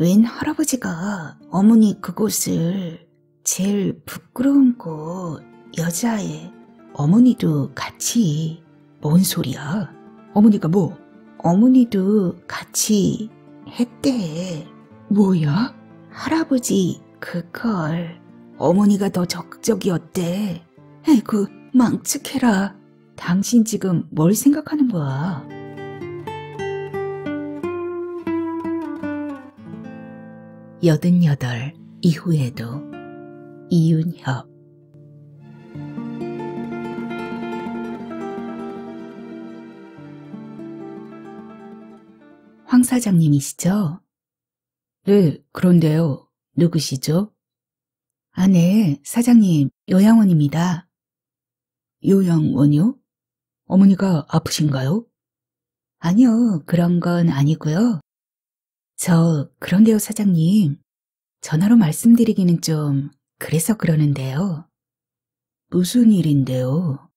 웬 할아버지가 어머니 그곳을 제일 부끄러운 곳 여자애 어머니도 같이 뭔 소리야? 어머니가 뭐? 어머니도 같이 했대. 뭐야? 할아버지 그걸 어머니가 더 적적이었대. 에이그 망측해라. 당신 지금 뭘 생각하는 거야? 88 이후에도 이윤협 황 사장님이시죠? 네, 그런데요. 누구시죠? 아, 네, 사장님, 요양원입니다. 요양원이요? 어머니가 아프신가요? 아니요, 그런 건 아니고요. 저, 그런데요, 사장님. 전화로 말씀드리기는 좀 그래서 그러는데요. 무슨 일인데요?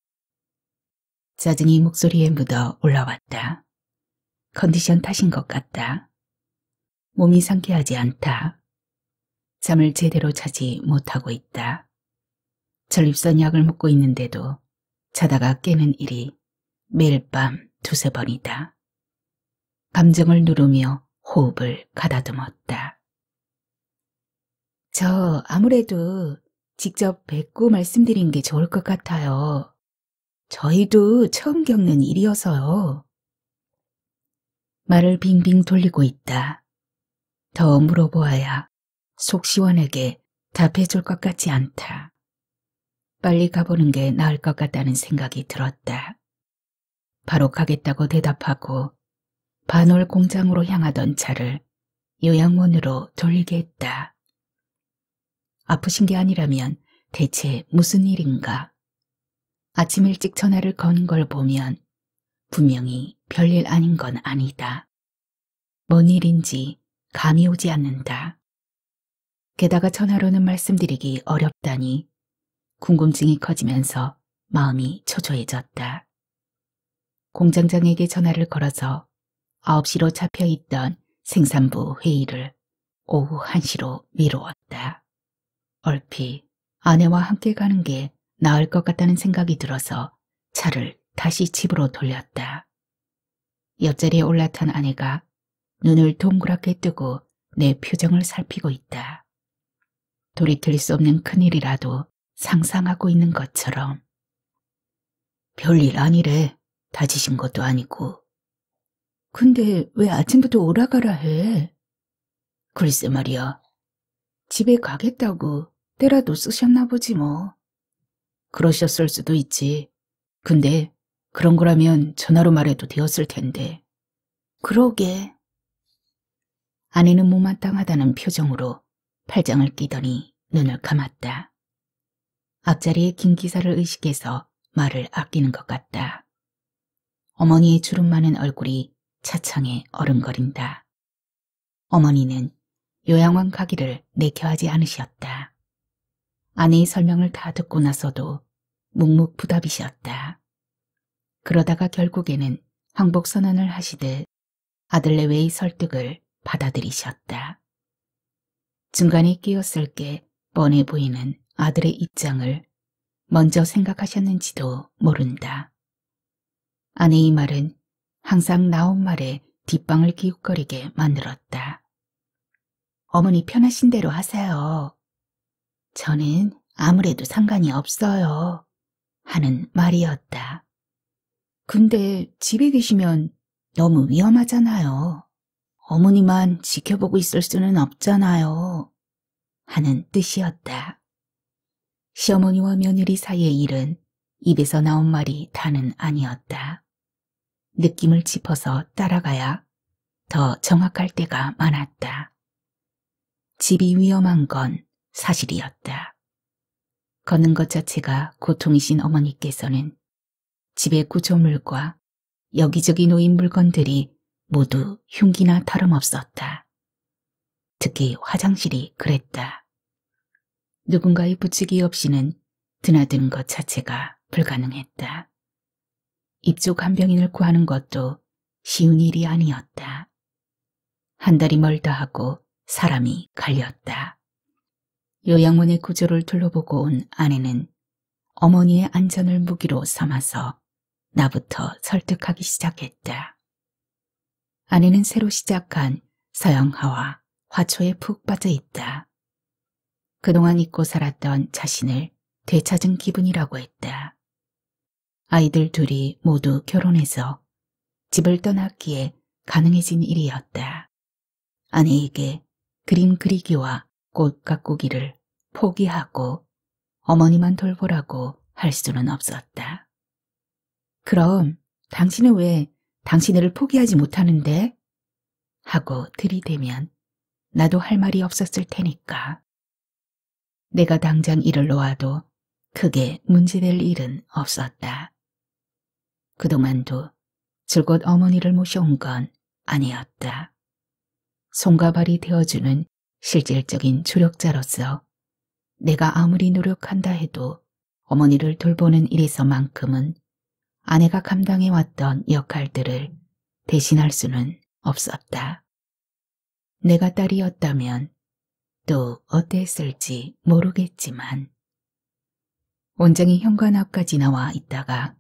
짜증이 목소리에 묻어 올라왔다. 컨디션 탓인 것 같다. 몸이 상쾌하지 않다. 잠을 제대로 자지 못하고 있다. 전립선 약을 먹고 있는데도 자다가 깨는 일이 매일 밤 두세 번이다. 감정을 누르며 호흡을 가다듬었다. 저 아무래도 직접 뵙고 말씀드린 게 좋을 것 같아요. 저희도 처음 겪는 일이어서요. 말을 빙빙 돌리고 있다. 더 물어보아야 속시원하게 답해줄 것 같지 않다. 빨리 가보는 게 나을 것 같다는 생각이 들었다. 바로 가겠다고 대답하고 반월 공장으로 향하던 차를 요양원으로 돌리게 했다. 아프신 게 아니라면 대체 무슨 일인가? 아침 일찍 전화를 건 걸 보면 분명히 별일 아닌 건 아니다. 뭔 일인지 감이 오지 않는다. 게다가 전화로는 말씀드리기 어렵다니 궁금증이 커지면서 마음이 초조해졌다. 공장장에게 전화를 걸어서 9시로 잡혀있던 생산부 회의를 오후 1시로 미루었다. 얼핏 아내와 함께 가는 게 나을 것 같다는 생각이 들어서 차를 다시 집으로 돌렸다. 옆자리에 올라탄 아내가 눈을 동그랗게 뜨고 내 표정을 살피고 있다. 돌이킬 수 없는 큰일이라도 상상하고 있는 것처럼. 별일 아니래. 다치신 것도 아니고 근데 왜 아침부터 오라가라 해? 글쎄 말이야. 집에 가겠다고 때라도 쓰셨나 보지 뭐. 그러셨을 수도 있지. 근데 그런 거라면 전화로 말해도 되었을 텐데. 그러게. 아내는 못마땅하다는 표정으로 팔짱을 끼더니 눈을 감았다. 앞자리에 긴 기사를 의식해서 말을 아끼는 것 같다. 어머니의 주름 많은 얼굴이 차창에 어른거린다. 어머니는 요양원 가기를 내켜하지 않으셨다. 아내의 설명을 다 듣고 나서도 묵묵부답이셨다. 그러다가 결국에는 항복선언을 하시듯 아들 내외의 설득을 받아들이셨다. 중간에 끼었을 게 뻔해 보이는 아들의 입장을 먼저 생각하셨는지도 모른다. 아내의 말은 항상 나온 말에 뒷방을 기웃거리게 만들었다. 어머니 편하신 대로 하세요. 저는 아무래도 상관이 없어요. 하는 말이었다. 근데 집에 계시면 너무 위험하잖아요. 어머니만 지켜보고 있을 수는 없잖아요. 하는 뜻이었다. 시어머니와 며느리 사이의 일은 입에서 나온 말이 다는 아니었다. 느낌을 짚어서 따라가야 더 정확할 때가 많았다. 집이 위험한 건 사실이었다. 걷는 것 자체가 고통이신 어머니께서는 집의 구조물과 여기저기 놓인 물건들이 모두 흉기나 다름없었다. 특히 화장실이 그랬다. 누군가의 부치기 없이는 드나드는 것 자체가 불가능했다. 입족 한 병인을 구하는 것도 쉬운 일이 아니었다. 한 달이 멀다 하고 사람이 갈렸다. 요양원의 구조를 둘러보고 온 아내는 어머니의 안전을 무기로 삼아서 나부터 설득하기 시작했다. 아내는 새로 시작한 서영하와 화초에 푹 빠져 있다. 그동안 잊고 살았던 자신을 되찾은 기분이라고 했다. 아이들 둘이 모두 결혼해서 집을 떠났기에 가능해진 일이었다. 아내에게 그림 그리기와 꽃 가꾸기를 포기하고 어머니만 돌보라고 할 수는 없었다. 그럼 당신은 왜 당신을 포기하지 못하는데? 하고 들이대면 나도 할 말이 없었을 테니까. 내가 당장 일을 놓아도 크게 문제될 일은 없었다. 그동안도 즐곧 어머니를 모셔온 건 아니었다. 손과 발이 되어주는 실질적인 조력자로서 내가 아무리 노력한다 해도 어머니를 돌보는 일에서만큼은 아내가 감당해왔던 역할들을 대신할 수는 없었다. 내가 딸이었다면 또 어땠을지 모르겠지만 온장이 현관 앞까지 나와 있다가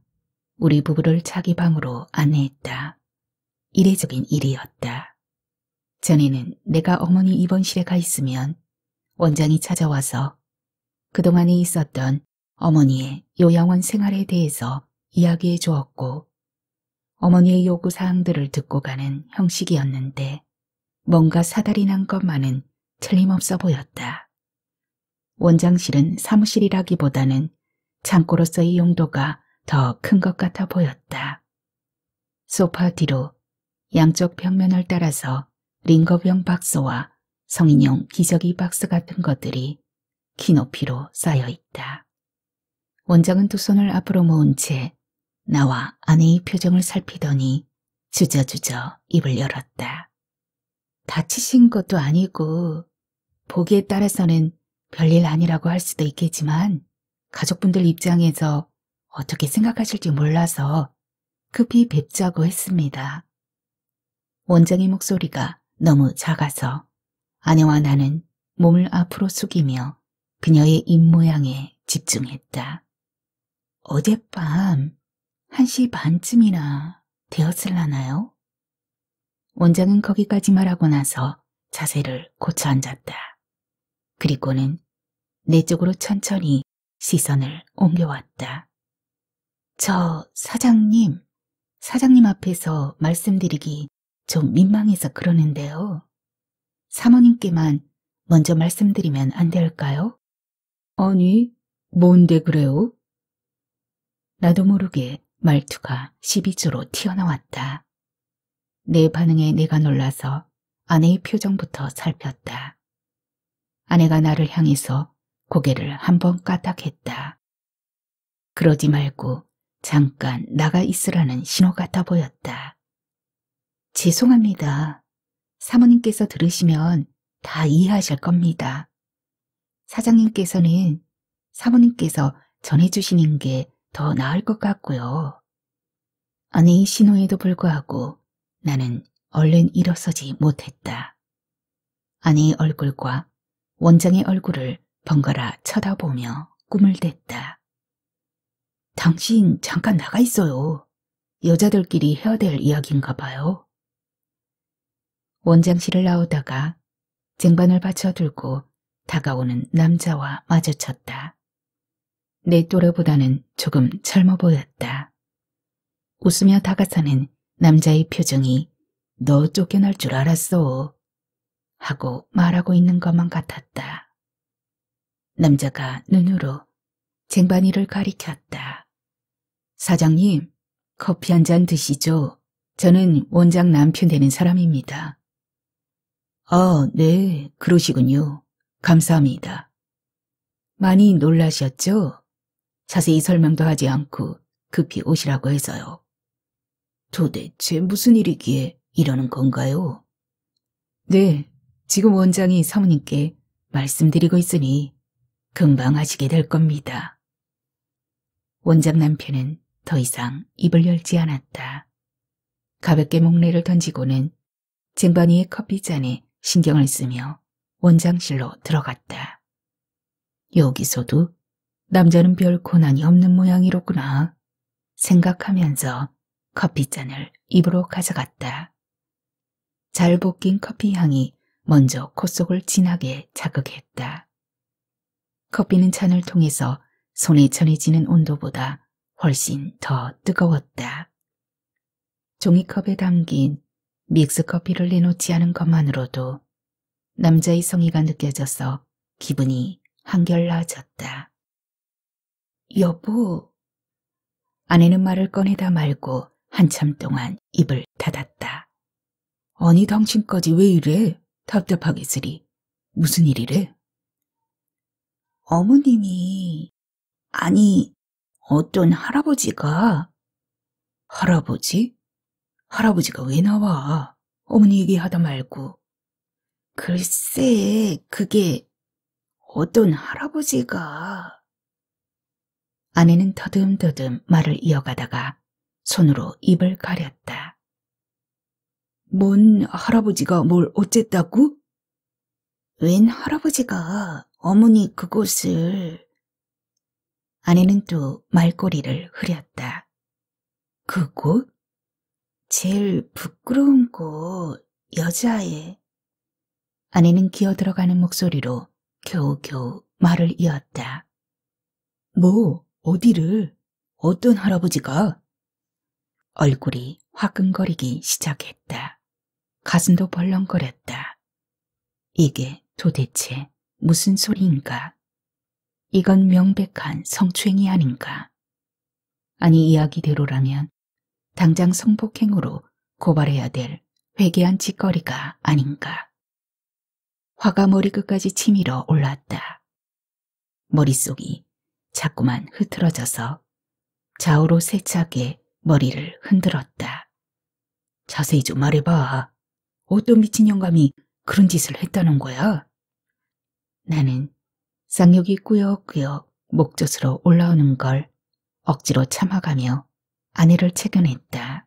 우리 부부를 자기 방으로 안내했다. 이례적인 일이었다. 전에는 내가 어머니 입원실에 가 있으면 원장이 찾아와서 그동안에 있었던 어머니의 요양원 생활에 대해서 이야기해 주었고 어머니의 요구사항들을 듣고 가는 형식이었는데 뭔가 사다리 난 것만은 틀림없어 보였다. 원장실은 사무실이라기보다는 창고로서의 용도가 더큰것 같아 보였다. 소파 뒤로 양쪽 벽면을 따라서 링거병 박스와 성인용 기저귀 박스 같은 것들이 키 높이로 쌓여 있다. 원장은 두 손을 앞으로 모은 채 나와 아내의 표정을 살피더니 주저주저 입을 열었다. 다치신 것도 아니고 보기에 따라서는 별일 아니라고 할 수도 있겠지만 가족분들 입장에서 어떻게 생각하실지 몰라서 급히 뵙자고 했습니다. 원장의 목소리가 너무 작아서 아내와 나는 몸을 앞으로 숙이며 그녀의 입모양에 집중했다. 어젯밤 1시 반쯤이나 되었을라나요? 원장은 거기까지 말하고 나서 자세를 고쳐 앉았다. 그리고는 내 쪽으로 천천히 시선을 옮겨왔다. 저 사장님, 사장님 앞에서 말씀드리기 좀 민망해서 그러는데요. 사모님께만 먼저 말씀드리면 안 될까요? 아니, 뭔데 그래요? 나도 모르게 말투가 12주로 튀어나왔다. 내 반응에 내가 놀라서 아내의 표정부터 살폈다. 아내가 나를 향해서 고개를 한번 까딱했다. 그러지 말고 잠깐 나가 있으라는 신호 같아 보였다. 죄송합니다. 사모님께서 들으시면 다 이해하실 겁니다. 사장님께서는 사모님께서 전해주시는 게 더 나을 것 같고요. 아니 신호에도 불구하고 나는 얼른 일어서지 못했다. 아니 얼굴과 원장의 얼굴을 번갈아 쳐다보며 꿈을 댔다. 당신 잠깐 나가 있어요. 여자들끼리 해야 될 이야기인가 봐요. 원장실을 나오다가 쟁반을 받쳐들고 다가오는 남자와 마주쳤다. 내 또래보다는 조금 젊어 보였다. 웃으며 다가서는 남자의 표정이 너 쫓겨날 줄 알았어. 하고 말하고 있는 것만 같았다. 남자가 눈으로 쟁반이를 가리켰다. 사장님, 커피 한 잔 드시죠? 저는 원장 남편 되는 사람입니다. 아, 네, 그러시군요. 감사합니다. 많이 놀라셨죠? 자세히 설명도 하지 않고 급히 오시라고 해서요. 도대체 무슨 일이기에 이러는 건가요? 네, 지금 원장이 사모님께 말씀드리고 있으니 금방 하시게 될 겁니다. 원장 남편은 더 이상 입을 열지 않았다. 가볍게 목례를 던지고는 쟁반이의 커피잔에 신경을 쓰며 원장실로 들어갔다. 여기서도 남자는 별 고난이 없는 모양이로구나 생각하면서 커피잔을 입으로 가져갔다. 잘 볶인 커피 향이 먼저 콧속을 진하게 자극했다. 커피는 잔을 통해서 손에 전해지는 온도보다 훨씬 더 뜨거웠다. 종이컵에 담긴 믹스커피를 내놓지 않은 것만으로도 남자의 성의가 느껴져서 기분이 한결 나아졌다. 여보! 아내는 말을 꺼내다 말고 한참 동안 입을 닫았다. 아니 당신까지 왜 이래? 답답하겠으리. 무슨 일이래? 어머님이 아니 어떤 할아버지가 할아버지? 할아버지가 왜 나와? 어머니 얘기하다 말고. 글쎄, 그게 어떤 할아버지가. 아내는 더듬더듬 말을 이어가다가 손으로 입을 가렸다. 뭔 할아버지가 뭘 어쨌다고? 웬 할아버지가 어머니 그곳을 아내는 또 말꼬리를 흐렸다. 그 곳? 제일 부끄러운 곳, 여자애. 아내는 기어들어가는 목소리로 겨우겨우 말을 이었다. 뭐, 어디를, 어떤 할아버지가? 얼굴이 화끈거리기 시작했다. 가슴도 벌렁거렸다. 이게 도대체 무슨 소리인가? 이건 명백한 성추행이 아닌가. 아니 이야기대로라면 당장 성폭행으로 고발해야 될 회개한 짓거리가 아닌가. 화가 머리끝까지 치밀어 올랐다. 머릿속이 자꾸만 흐트러져서 좌우로 세차게 머리를 흔들었다. 자세히 좀 말해봐. 어떤 미친 영감이 그런 짓을 했다는 거야? 나는 쌍욕이 꾸역꾸역 목젖으로 올라오는 걸 억지로 참아가며 아내를 체견했다.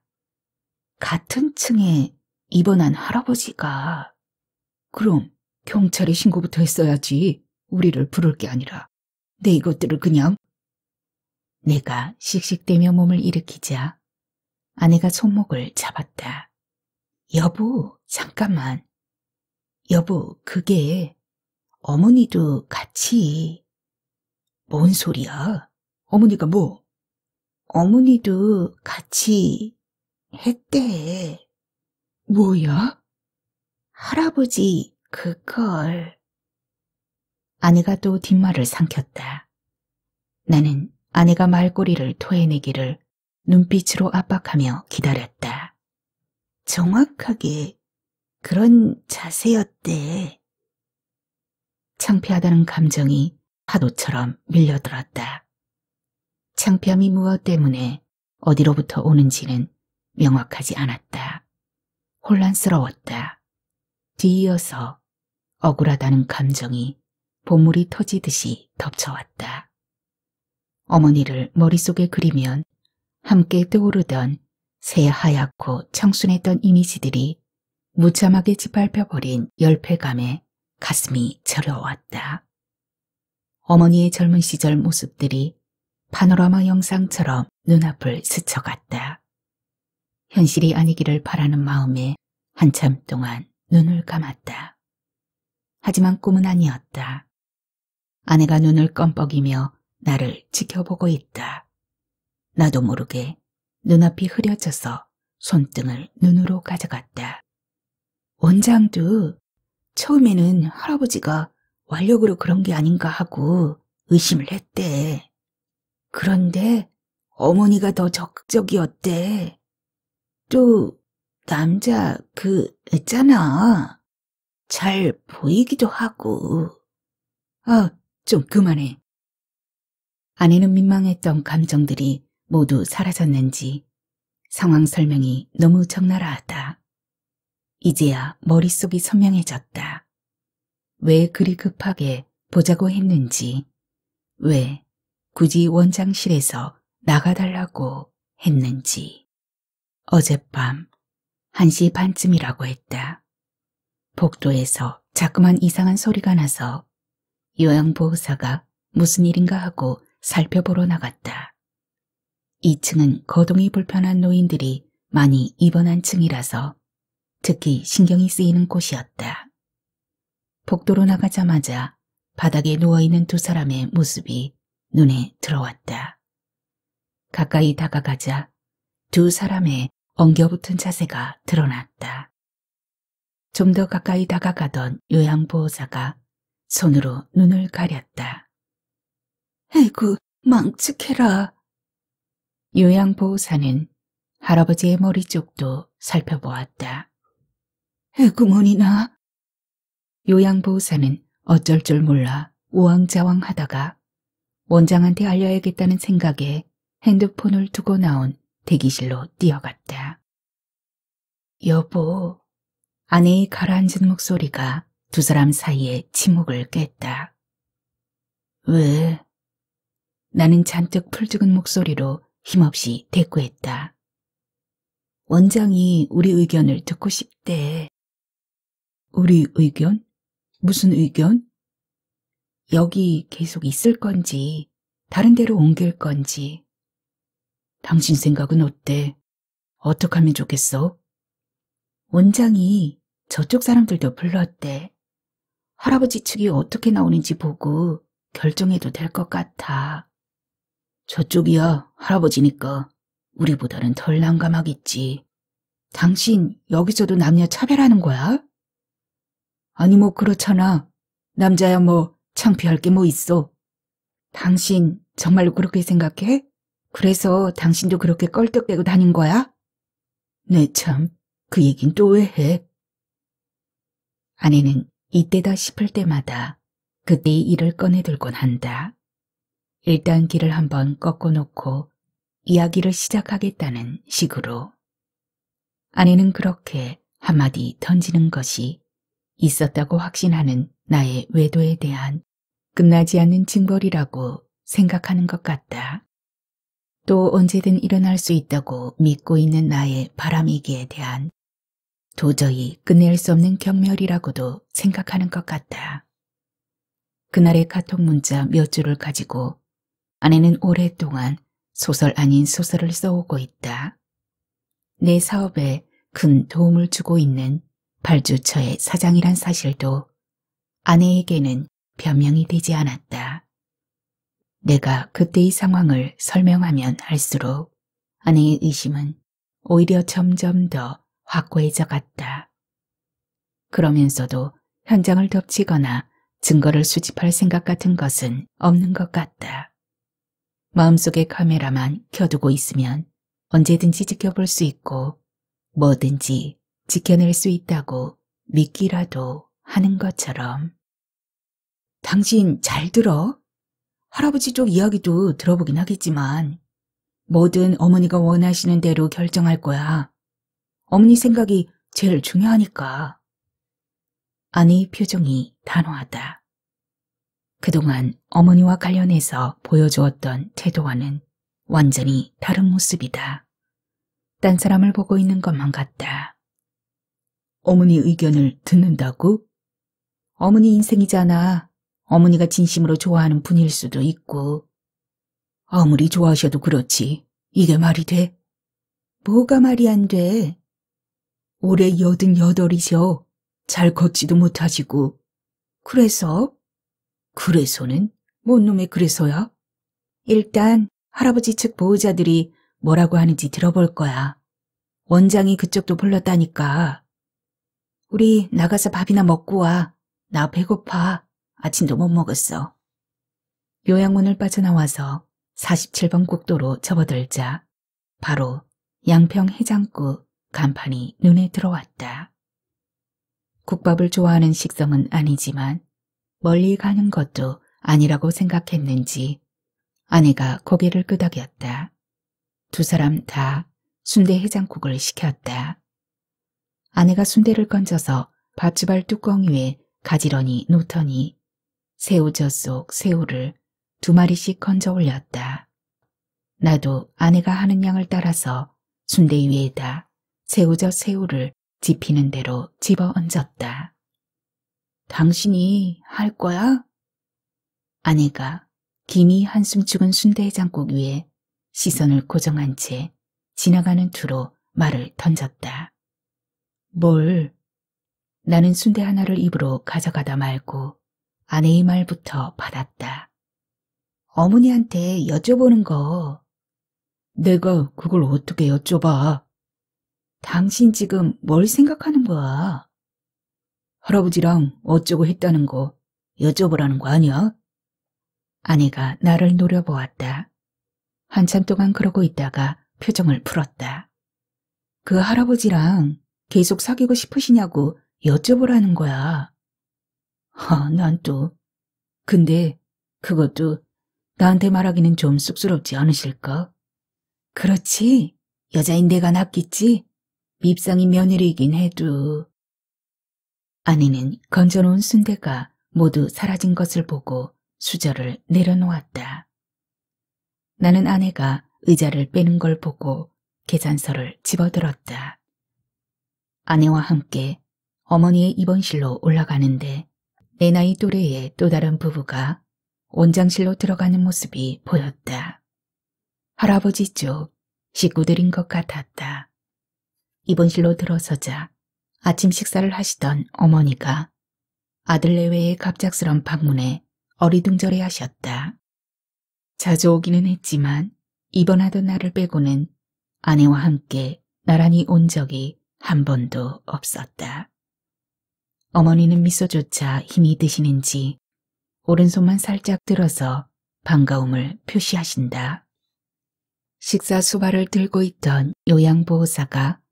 같은 층에 입원한 할아버지가 그럼 경찰에 신고부터 했어야지 우리를 부를 게 아니라 내 이것들을 그냥 내가 씩씩대며 몸을 일으키자 아내가 손목을 잡았다. 여보, 잠깐만. 여보, 그게 어머니도 같이. 뭔 소리야? 어머니가 뭐? 어머니도 같이 했대. 뭐야? 할아버지 그걸. 아내가 또 뒷말을 삼켰다. 나는 아내가 말꼬리를 토해내기를 눈빛으로 압박하며 기다렸다. 정확하게 그런 자세였대. 창피하다는 감정이 파도처럼 밀려들었다. 창피함이 무엇 때문에 어디로부터 오는지는 명확하지 않았다. 혼란스러웠다. 뒤이어서 억울하다는 감정이 보물이 터지듯이 덮쳐왔다. 어머니를 머릿속에 그리면 함께 떠오르던 새하얗고 청순했던 이미지들이 무참하게 짓밟혀버린 열패감에 가슴이 저려왔다. 어머니의 젊은 시절 모습들이 파노라마 영상처럼 눈앞을 스쳐갔다. 현실이 아니기를 바라는 마음에 한참 동안 눈을 감았다. 하지만 꿈은 아니었다. 아내가 눈을 껌뻑이며 나를 지켜보고 있다. 나도 모르게 눈앞이 흐려져서 손등을 눈으로 가져갔다. 원장도 처음에는 할아버지가 완력으로 그런 게 아닌가 하고 의심을 했대. 그런데 어머니가 더 적극적이었대. 또 남자 그 있잖아. 잘 보이기도 하고. 아, 좀 그만해. 아내는 민망했던 감정들이 모두 사라졌는지 상황 설명이 너무 적나라하다. 이제야 머릿속이 선명해졌다. 왜 그리 급하게 보자고 했는지, 왜 굳이 원장실에서 나가달라고 했는지. 어젯밤 1시 반쯤이라고 했다. 복도에서 자꾸만 이상한 소리가 나서 요양보호사가 무슨 일인가 하고 살펴보러 나갔다. 2층은 거동이 불편한 노인들이 많이 입원한 층이라서 특히 신경이 쓰이는 곳이었다. 복도로 나가자마자 바닥에 누워있는 두 사람의 모습이 눈에 들어왔다. 가까이 다가가자 두 사람의 엉겨붙은 자세가 드러났다. 좀 더 가까이 다가가던 요양보호사가 손으로 눈을 가렸다. 아이고, 망측해라. 요양보호사는 할아버지의 머리 쪽도 살펴보았다. 에그머니나 요양보호사는 어쩔 줄 몰라 우왕좌왕 하다가 원장한테 알려야겠다는 생각에 핸드폰을 두고 나온 대기실로 뛰어갔다. 여보, 아내의 가라앉은 목소리가 두 사람 사이에 침묵을 깼다. 왜? 나는 잔뜩 풀죽은 목소리로 힘없이 대꾸했다. 원장이 우리 의견을 듣고 싶대. 우리 의견? 무슨 의견? 여기 계속 있을 건지, 다른 데로 옮길 건지. 당신 생각은 어때? 어떻게 하면 좋겠어? 원장이 저쪽 사람들도 불렀대. 할아버지 측이 어떻게 나오는지 보고 결정해도 될 것 같아. 저쪽이야 할아버지니까 우리보다는 덜 난감하겠지. 당신 여기서도 남녀 차별하는 거야? 아니 뭐 그렇잖아. 남자야 뭐 창피할 게 뭐 있어. 당신 정말로 그렇게 생각해? 그래서 당신도 그렇게 껄떡대고 다닌 거야? 네 참, 그 얘긴 또 왜 해? 아내는 이때다 싶을 때마다 그때의 일을 꺼내들곤 한다. 일단 길을 한번 꺾어놓고 이야기를 시작하겠다는 식으로. 아내는 그렇게 한마디 던지는 것이 있었다고 확신하는 나의 외도에 대한 끝나지 않는 징벌이라고 생각하는 것 같다. 또 언제든 일어날 수 있다고 믿고 있는 나의 바람이기에 대한 도저히 끝낼 수 없는 경멸이라고도 생각하는 것 같다. 그날의 카톡 문자 몇 줄을 가지고 아내는 오랫동안 소설 아닌 소설을 써오고 있다. 내 사업에 큰 도움을 주고 있는 발주처의 사장이란 사실도 아내에게는 변명이 되지 않았다. 내가 그때의 상황을 설명하면 할수록 아내의 의심은 오히려 점점 더 확고해져 갔다. 그러면서도 현장을 덮치거나 증거를 수집할 생각 같은 것은 없는 것 같다. 마음속에 카메라만 켜두고 있으면 언제든지 지켜볼 수 있고 뭐든지 지켜낼 수 있다고 믿기라도 하는 것처럼. 당신 잘 들어? 할아버지 쪽 이야기도 들어보긴 하겠지만 뭐든 어머니가 원하시는 대로 결정할 거야. 어머니 생각이 제일 중요하니까. 아니 표정이 단호하다. 그동안 어머니와 관련해서 보여주었던 태도와는 완전히 다른 모습이다. 딴 사람을 보고 있는 것만 같다. 어머니 의견을 듣는다고? 어머니 인생이잖아. 어머니가 진심으로 좋아하는 분일 수도 있고. 아무리 좋아하셔도 그렇지. 이게 말이 돼? 뭐가 말이 안 돼? 올해 여든 여덟이셔. 잘 걷지도 못하시고. 그래서? 그래서는? 뭔 놈의 그래서야? 일단 할아버지 측 보호자들이 뭐라고 하는지 들어볼 거야. 원장이 그쪽도 불렀다니까. 우리 나가서 밥이나 먹고 와. 나 배고파. 아침도 못 먹었어. 요양원을 빠져나와서 47번 국도로 접어들자 바로 양평 해장국 간판이 눈에 들어왔다. 국밥을 좋아하는 식성은 아니지만 멀리 가는 것도 아니라고 생각했는지 아내가 고개를 끄덕였다. 두 사람 다 순대 해장국을 시켰다. 아내가 순대를 건져서 밥주발 뚜껑 위에 가지런히 놓더니 새우젓 속 새우를 두 마리씩 건져 올렸다. 나도 아내가 하는 양을 따라서 순대 위에다 새우젓 새우를 집히는 대로 집어 얹었다. 당신이 할 거야? 아내가 김이 한숨 죽은 순대해장국 위에 시선을 고정한 채 지나가는 투로 말을 던졌다. 뭘? 나는 순대 하나를 입으로 가져가다 말고 아내의 말부터 받았다. 어머니한테 여쭤보는 거. 내가 그걸 어떻게 여쭤봐? 당신 지금 뭘 생각하는 거야? 할아버지랑 어쩌고 했다는 거 여쭤보라는 거 아니야? 아내가 나를 노려보았다. 한참 동안 그러고 있다가 표정을 풀었다. 그 할아버지랑 계속 사귀고 싶으시냐고 여쭤보라는 거야. 아, 난 또. 근데 그것도 나한테 말하기는 좀 쑥스럽지 않으실까? 그렇지. 여자인 내가 낫겠지. 밉상이 며느리이긴 해도. 아내는 건져놓은 순대가 모두 사라진 것을 보고 수저를 내려놓았다. 나는 아내가 의자를 빼는 걸 보고 계산서를 집어들었다. 아내와 함께 어머니의 입원실로 올라가는데 내 나이 또래의 또 다른 부부가 원장실로 들어가는 모습이 보였다. 할아버지 쪽 식구들인 것 같았다. 입원실로 들어서자 아침 식사를 하시던 어머니가 아들 내외의 갑작스런 방문에 어리둥절해 하셨다. 자주 오기는 했지만 입원하던 날을 빼고는 아내와 함께 나란히 온 적이 한 번도 없었다. 어머니는 미소조차 힘이 드시는지 오른손만 살짝 들어서 반가움을 표시하신다. 식사 수발을 들고 있던 요양보호사가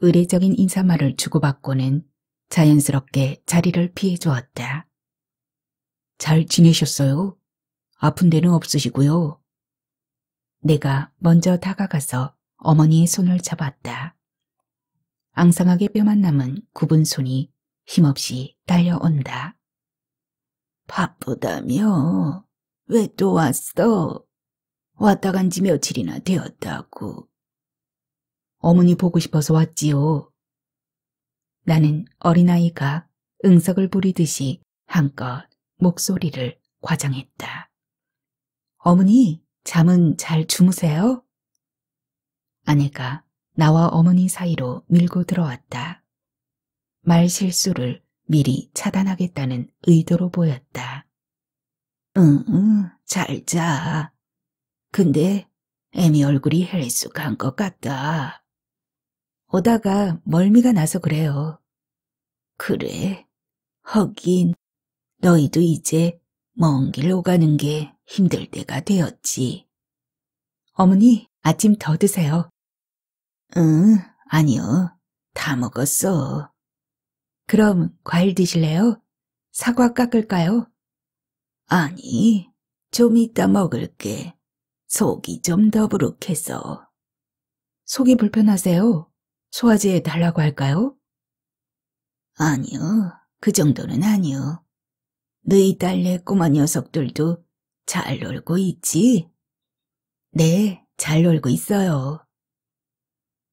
의례적인 인사말을 주고받고는 자연스럽게 자리를 피해 주었다. 잘 지내셨어요? 아픈 데는 없으시고요. 내가 먼저 다가가서 어머니의 손을 잡았다. 앙상하게 뼈만 남은 굽은 손이 힘없이 딸려온다. 바쁘다며? 왜 또 왔어? 왔다 간 지 며칠이나 되었다고. 어머니 보고 싶어서 왔지요. 나는 어린아이가 응석을 부리듯이 한껏 목소리를 과장했다. 어머니, 잠은 잘 주무세요? 아내가 나와 어머니 사이로 밀고 들어왔다. 말 실수를 미리 차단하겠다는 의도로 보였다. 응, 응, 잘 자. 근데 애미 얼굴이 헬쑥한 것 같다. 오다가 멀미가 나서 그래요. 그래, 허긴 너희도 이제 먼 길 오가는 게 힘들 때가 되었지. 어머니, 아침 더 드세요. 응, 아니요. 다 먹었어. 그럼 과일 드실래요? 사과 깎을까요? 아니, 좀 이따 먹을게. 속이 좀 더부룩해서. 속이 불편하세요? 소화제 달라고 할까요? 아니요, 그 정도는 아니요. 너희 딸네 꼬마 녀석들도 잘 놀고 있지? 네, 잘 놀고 있어요.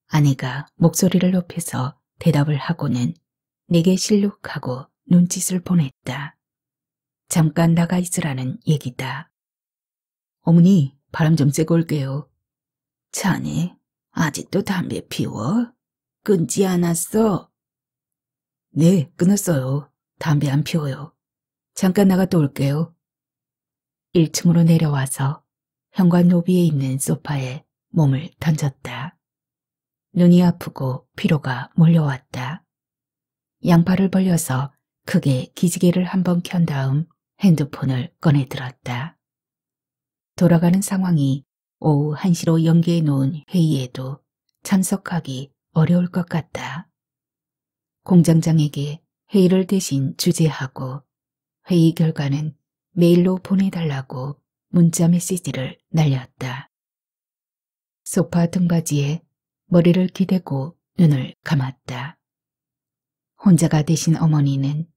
아내가 목소리를 높여서 대답을 하고는 내게 실룩하고 눈짓을 보냈다. 잠깐 나가 있으라는 얘기다. 어머니, 바람 좀 쐬고 올게요. 자네, 아직도 담배 피워? 끊지 않았어? 네, 끊었어요. 담배 안 피워요. 잠깐 나갔다 올게요. 1층으로 내려와서 현관 로비에 있는 소파에 몸을 던졌다. 눈이 아프고 피로가 몰려왔다. 양팔을 벌려서 크게 기지개를 한 번 켠 다음 핸드폰을 꺼내들었다. 돌아가는 상황이 오후 1시로 연기해 놓은 회의에도 참석하기 어려울 것 같다. 공장장에게 회의를 대신 주재하고 회의 결과는 메일로 보내달라고 문자 메시지를 날렸다. 소파 등받이에 머리를 기대고 눈을 감았다. 혼자가 되신 어머니는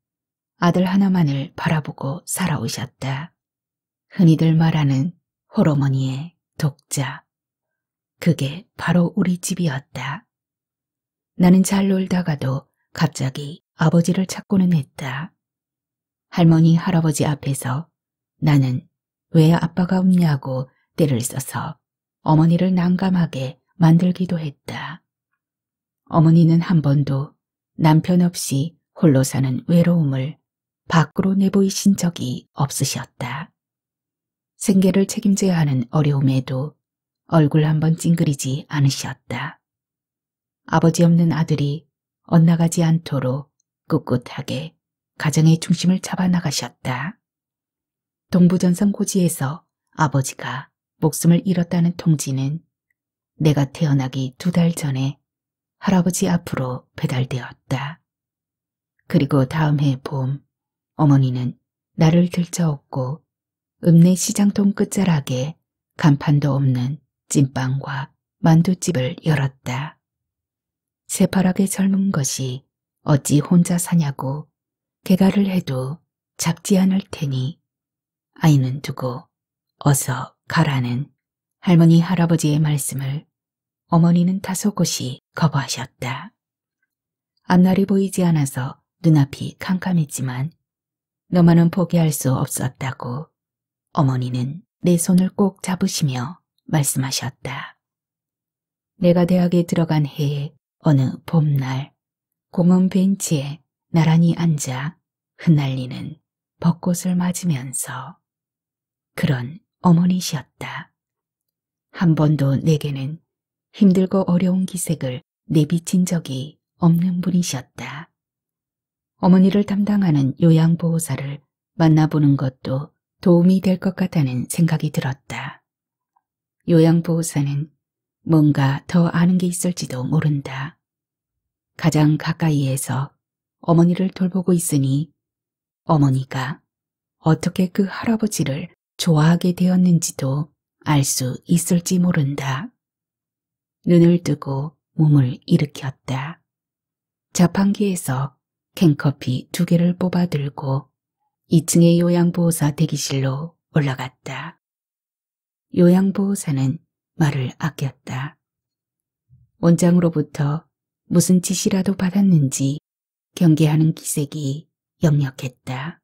아들 하나만을 바라보고 살아오셨다. 흔히들 말하는 홀어머니의 독자. 그게 바로 우리 집이었다. 나는 잘 놀다가도 갑자기 아버지를 찾고는 했다. 할머니, 할아버지 앞에서 나는 왜 아빠가 없냐고 때를 써서 어머니를 난감하게 만들기도 했다. 어머니는 한 번도 남편 없이 홀로 사는 외로움을 밖으로 내보이신 적이 없으셨다. 생계를 책임져야 하는 어려움에도 얼굴 한 번 찡그리지 않으셨다. 아버지 없는 아들이 엇나가지 않도록 꿋꿋하게 가정의 중심을 잡아나가셨다. 동부전선 고지에서 아버지가 목숨을 잃었다는 통지는 내가 태어나기 두 달 전에 할아버지 앞으로 배달되었다. 그리고 다음 해 봄 어머니는 나를 들쳐업고 읍내 시장통 끝자락에 간판도 없는 찐빵과 만두집을 열었다. 새파랗게 젊은 것이 어찌 혼자 사냐고 개가를 해도 잡지 않을 테니 아이는 두고 어서 가라는 할머니 할아버지의 말씀을 어머니는 다소곳이 거부하셨다. 앞날이 보이지 않아서 눈앞이 캄캄했지만 너만은 포기할 수 없었다고 어머니는 내 손을 꼭 잡으시며 말씀하셨다. 내가 대학에 들어간 해에 어느 봄날 공원 벤치에 나란히 앉아 흩날리는 벚꽃을 맞으면서 그런 어머니시였다. 한 번도 내게는 힘들고 어려운 기색을 내비친 적이 없는 분이셨다. 어머니를 담당하는 요양보호사를 만나보는 것도 도움이 될 것 같다는 생각이 들었다. 요양보호사는 뭔가 더 아는 게 있을지도 모른다. 가장 가까이에서 어머니를 돌보고 있으니 어머니가 어떻게 그 할아버지를 좋아하게 되었는지도 알 수 있을지 모른다. 눈을 뜨고 몸을 일으켰다. 자판기에서 캔커피 두 개를 뽑아 들고 2층의 요양보호사 대기실로 올라갔다. 요양보호사는 말을 아꼈다. 원장으로부터 무슨 지시라도 받았는지 경계하는 기색이 역력했다.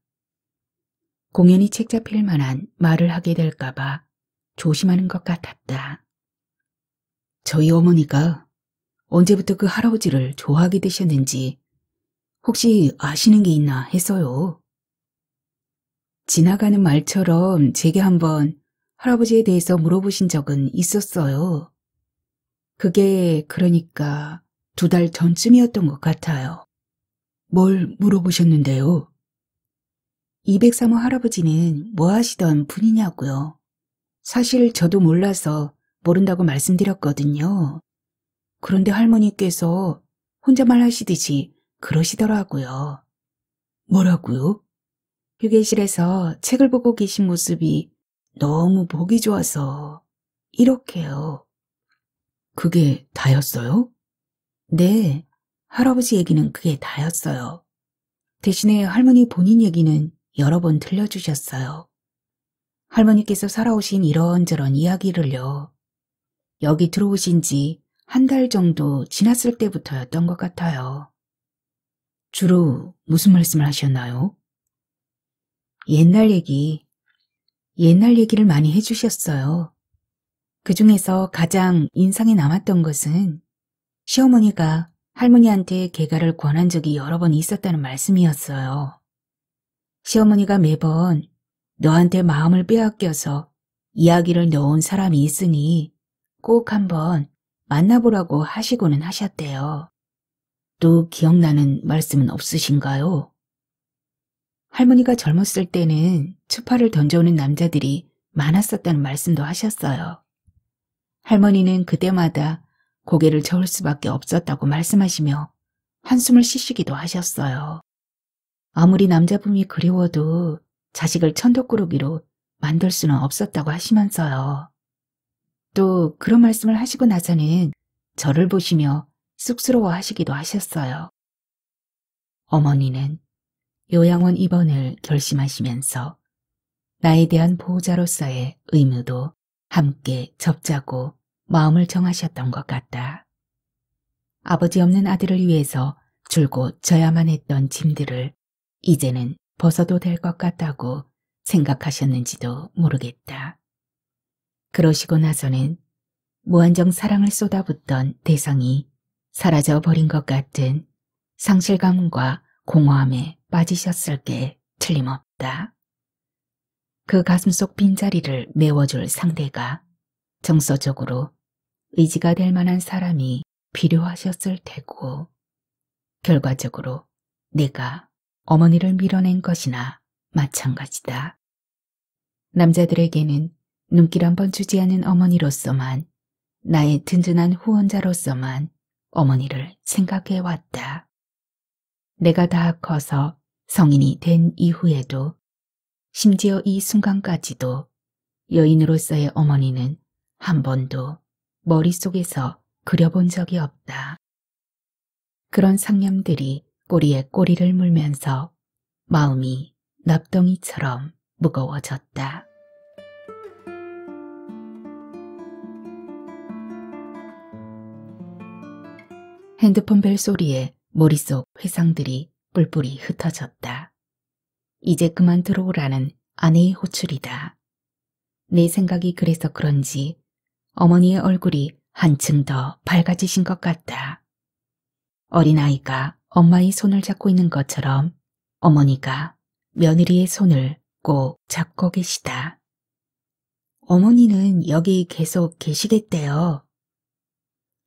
공연이 책잡힐 만한 말을 하게 될까봐 조심하는 것 같았다. 저희 어머니가 언제부터 그 할아버지를 좋아하게 되셨는지 혹시 아시는 게 있나 했어요. 지나가는 말처럼 제게 한번 할아버지에 대해서 물어보신 적은 있었어요. 그게 그러니까 두 달 전쯤이었던 것 같아요. 뭘 물어보셨는데요? 203호 할아버지는 뭐 하시던 분이냐고요. 사실 저도 몰라서 모른다고 말씀드렸거든요. 그런데 할머니께서 혼자말 하시듯이 그러시더라고요. 뭐라고요? 휴게실에서 책을 보고 계신 모습이 너무 보기 좋아서 이렇게요. 그게 다였어요? 네, 할아버지 얘기는 그게 다였어요. 대신에 할머니 본인 얘기는 여러 번 들려주셨어요. 할머니께서 살아오신 이런저런 이야기를요. 여기 들어오신 지 한 달 정도 지났을 때부터였던 것 같아요. 주로 무슨 말씀을 하셨나요? 옛날 얘기, 옛날 얘기를 많이 해주셨어요. 그 중에서 가장 인상에 남았던 것은 시어머니가 할머니한테 개가를 권한 적이 여러 번 있었다는 말씀이었어요. 시어머니가 매번 너한테 마음을 빼앗겨서 이야기를 넣은 사람이 있으니 꼭 한번 만나보라고 하시고는 하셨대요. 또 기억나는 말씀은 없으신가요? 할머니가 젊었을 때는 추파를 던져오는 남자들이 많았었다는 말씀도 하셨어요. 할머니는 그때마다 고개를 저을 수밖에 없었다고 말씀하시며 한숨을 쉬시기도 하셨어요. 아무리 남자분이 그리워도 자식을 천덕꾸러기로 만들 수는 없었다고 하시면서요. 또 그런 말씀을 하시고 나서는 저를 보시며 쑥스러워 하시기도 하셨어요. 어머니는 요양원 입원을 결심하시면서 나에 대한 보호자로서의 의무도 함께 접자고 마음을 정하셨던 것 같다. 아버지 없는 아들을 위해서 줄곧 져야만 했던 짐들을 이제는 벗어도 될 것 같다고 생각하셨는지도 모르겠다. 그러시고 나서는 무한정 사랑을 쏟아붓던 대상이 사라져 버린 것 같은 상실감과 공허함에 빠지셨을 게 틀림없다. 그 가슴속 빈자리를 메워줄 상대가 정서적으로 의지가 될 만한 사람이 필요하셨을 테고 결과적으로 내가 어머니를 밀어낸 것이나 마찬가지다. 남자들에게는 눈길 한번 주지 않은 어머니로서만 나의 든든한 후원자로서만 어머니를 생각해왔다. 내가 다 커서 성인이 된 이후에도 심지어 이 순간까지도 여인으로서의 어머니는 한 번도 머릿속에서 그려본 적이 없다. 그런 상념들이 꼬리에 꼬리를 물면서 마음이 납덩이처럼 무거워졌다. 핸드폰 벨 소리에 머릿속 회상들이 뿔뿔이 흩어졌다. 이제 그만 들어오라는 아내의 호출이다. 내 생각이 그래서 그런지 어머니의 얼굴이 한층 더 밝아지신 것 같다. 어린아이가 엄마의 손을 잡고 있는 것처럼 어머니가 며느리의 손을 꼭 잡고 계시다. 어머니는 여기 계속 계시겠대요.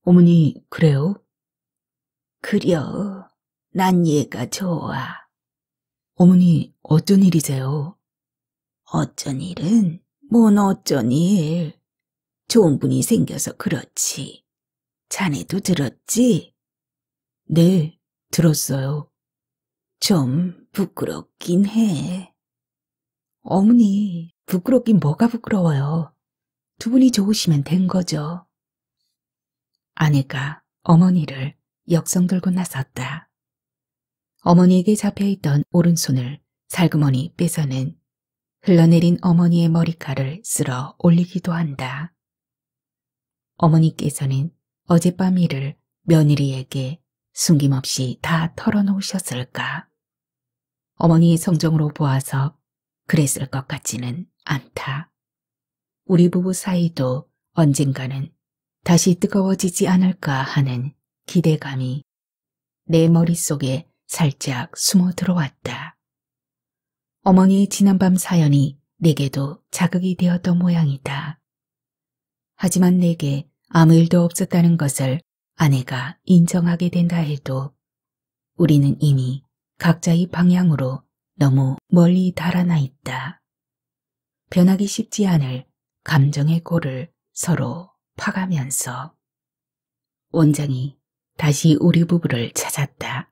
어머니, 그래요? 그려, 난 얘가 좋아. 어머니, 어쩐 일이세요? 어쩐 일은? 뭔 어쩐 일? 좋은 분이 생겨서 그렇지. 자네도 들었지? 네, 들었어요. 좀 부끄럽긴 해. 어머니, 부끄럽긴 뭐가 부끄러워요. 두 분이 좋으시면 된 거죠. 아내가 어머니를 역성 들고 나섰다. 어머니에게 잡혀있던 오른손을 살그머니 뺏어낸 흘러내린 어머니의 머리카락을 쓸어 올리기도 한다. 어머니께서는 어젯밤 일을 며느리에게 숨김없이 다 털어놓으셨을까? 어머니의 성정으로 보아서 그랬을 것 같지는 않다. 우리 부부 사이도 언젠가는 다시 뜨거워지지 않을까 하는 기대감이 내 머릿속에 살짝 숨어 들어왔다. 어머니의 지난밤 사연이 내게도 자극이 되었던 모양이다. 하지만 내게 아무 일도 없었다는 것을 아내가 인정하게 된다 해도 우리는 이미 각자의 방향으로 너무 멀리 달아나 있다. 변하기 쉽지 않을 감정의 골을 서로 파가면서 원장이 다시 우리 부부를 찾았다.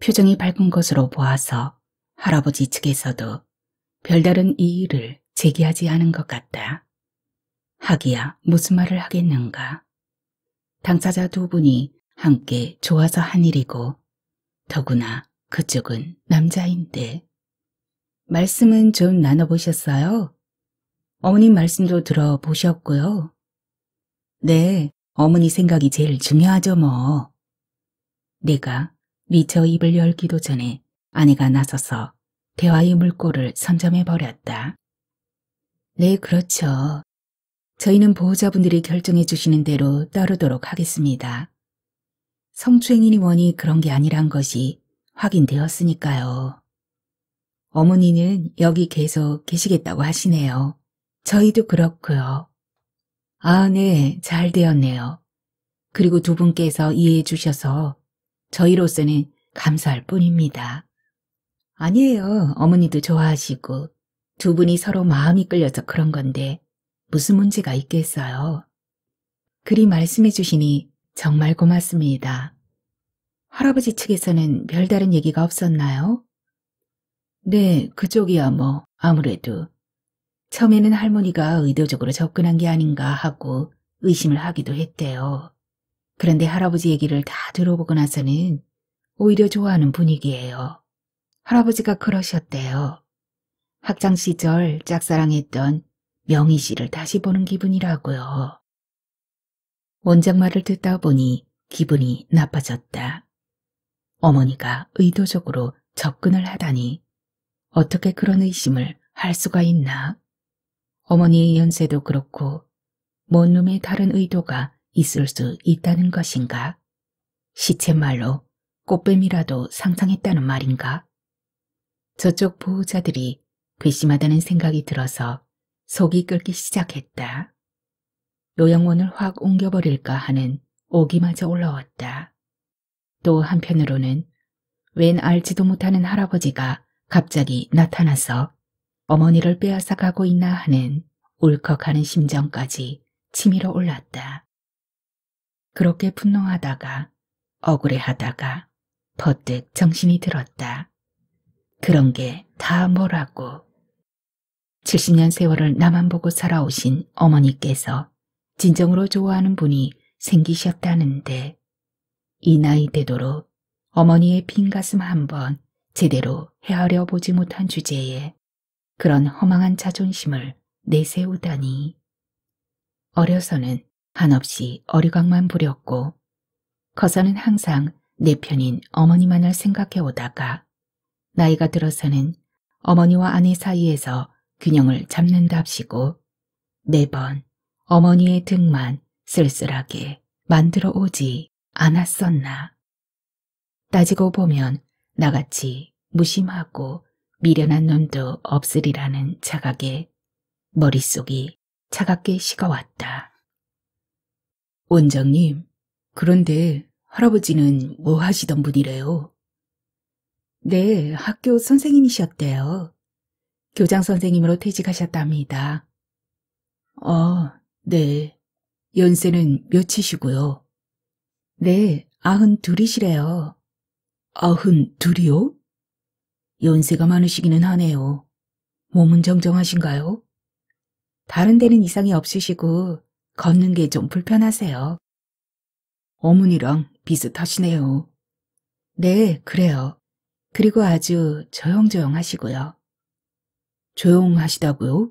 표정이 밝은 것으로 보아서 할아버지 측에서도 별다른 이의를 제기하지 않은 것 같다. 하기야 무슨 말을 하겠는가. 당사자 두 분이 함께 좋아서 한 일이고 더구나 그쪽은 남자인데. 말씀은 좀 나눠보셨어요? 어머님 말씀도 들어보셨고요. 네, 어머니 생각이 제일 중요하죠 뭐. 내가 미처 입을 열기도 전에 아내가 나서서 대화의 물꼬를 선점해버렸다. 네, 그렇죠. 저희는 보호자분들이 결정해 주시는 대로 따르도록 하겠습니다. 성추행인원이 그런 게 아니란 것이 확인되었으니까요. 어머니는 여기 계속 계시겠다고 하시네요. 저희도 그렇고요. 아, 네, 잘 되었네요. 그리고 두 분께서 이해해 주셔서 저희로서는 감사할 뿐입니다. 아니에요. 어머니도 좋아하시고 두 분이 서로 마음이 끌려서 그런 건데 무슨 문제가 있겠어요. 그리 말씀해 주시니 정말 고맙습니다. 할아버지 측에서는 별다른 얘기가 없었나요? 네, 그쪽이야 뭐 아무래도. 처음에는 할머니가 의도적으로 접근한 게 아닌가 하고 의심을 하기도 했대요. 그런데 할아버지 얘기를 다 들어보고 나서는 오히려 좋아하는 분위기예요. 할아버지가 그러셨대요. 학창 시절 짝사랑했던 명희 씨를 다시 보는 기분이라고요. 원작 말을 듣다 보니 기분이 나빠졌다. 어머니가 의도적으로 접근을 하다니 어떻게 그런 의심을 할 수가 있나? 어머니의 연세도 그렇고 뭔 놈의 다른 의도가 있을 수 있다는 것인가? 시체말로 꽃뱀이라도 상상했다는 말인가? 저쪽 보호자들이 괘씸하다는 생각이 들어서 속이 끓기 시작했다. 노영원을 확 옮겨버릴까 하는 오기마저 올라왔다. 또 한편으로는 웬 알지도 못하는 할아버지가 갑자기 나타나서 어머니를 빼앗아 가고 있나 하는 울컥하는 심정까지 치밀어 올랐다. 그렇게 분노하다가 억울해하다가 버뜩 정신이 들었다. 그런 게 다 뭐라고. 70년 세월을 나만 보고 살아오신 어머니께서 진정으로 좋아하는 분이 생기셨다는데 이 나이 되도록 어머니의 빈 가슴 한번 제대로 헤아려 보지 못한 주제에 그런 허망한 자존심을 내세우다니. 어려서는 한없이 어리광만 부렸고 거서는 항상 내 편인 어머니만을 생각해오다가 나이가 들어서는 어머니와 아내 사이에서 균형을 잡는답시고 매번 어머니의 등만 쓸쓸하게 만들어 오지 않았었나. 따지고 보면 나같이 무심하고 미련한 놈도 없으리라는 자각에 머릿속이 차갑게 식어왔다. 원장님, 그런데 할아버지는 뭐 하시던 분이래요? 네, 학교 선생님이셨대요. 교장 선생님으로 퇴직하셨답니다. 아, 네. 연세는 몇이시고요? 네, 아흔 둘이시래요. 아흔 둘이요? 연세가 많으시기는 하네요. 몸은 정정하신가요? 다른 데는 이상이 없으시고 걷는 게 좀 불편하세요. 어머니랑 비슷하시네요. 네, 그래요. 그리고 아주 조용조용 하시고요. 조용하시다고요?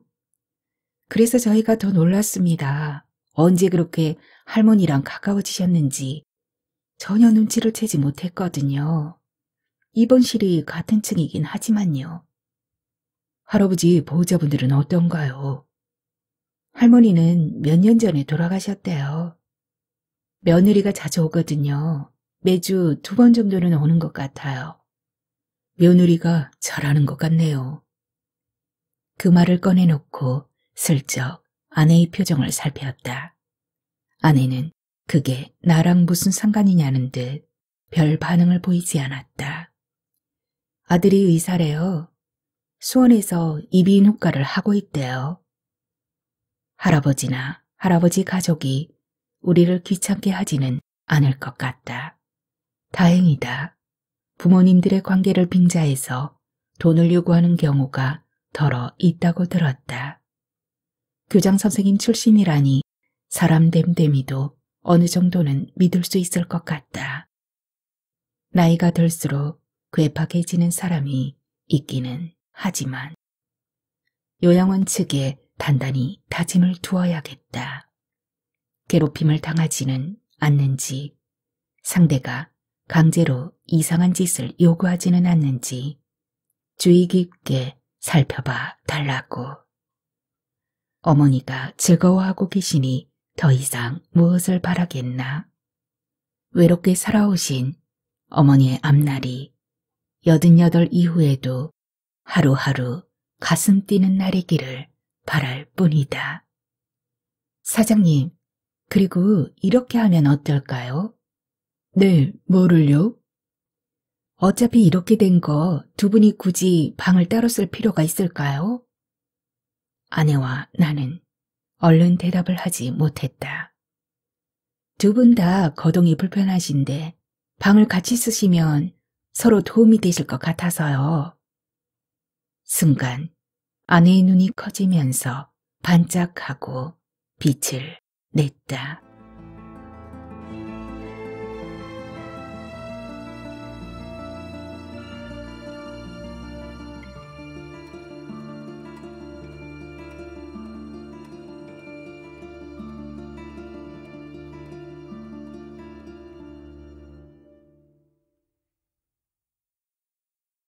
그래서 저희가 더 놀랐습니다. 언제 그렇게 할머니랑 가까워지셨는지 전혀 눈치를 채지 못했거든요. 입원실이 같은 층이긴 하지만요. 할아버지 보호자분들은 어떤가요? 할머니는 몇 년 전에 돌아가셨대요. 며느리가 자주 오거든요. 매주 두 번 정도는 오는 것 같아요. 며느리가 잘하는 것 같네요. 그 말을 꺼내놓고 슬쩍 아내의 표정을 살폈다 아내는 그게 나랑 무슨 상관이냐는 듯 별 반응을 보이지 않았다. 아들이 의사래요. 수원에서 이비인 후과를 하고 있대요. 할아버지나 할아버지 가족이 우리를 귀찮게 하지는 않을 것 같다. 다행이다. 부모님들의 관계를 빙자해서 돈을 요구하는 경우가 덜어 있다고 들었다. 교장 선생님 출신이라니 사람 됨됨이도 어느 정도는 믿을 수 있을 것 같다. 나이가 들수록 괴팍해지는 사람이 있기는 하지만 요양원 측에 단단히 다짐을 두어야겠다. 괴롭힘을 당하지는 않는지, 상대가 강제로 이상한 짓을 요구하지는 않는지 주의 깊게 살펴봐 달라고. 어머니가 즐거워하고 계시니 더 이상 무엇을 바라겠나. 외롭게 살아오신 어머니의 앞날이 여든여덟 이후에도 하루하루 가슴 뛰는 날이기를 바랄 뿐이다. 사장님, 그리고 이렇게 하면 어떨까요? 네, 뭐를요? 어차피 이렇게 된 거 두 분이 굳이 방을 따로 쓸 필요가 있을까요? 아내와 나는 얼른 대답을 하지 못했다. 두 분 다 거동이 불편하신데 방을 같이 쓰시면 서로 도움이 되실 것 같아서요. 순간 아내의 눈이 커지면서 반짝하고 빛을 냈다.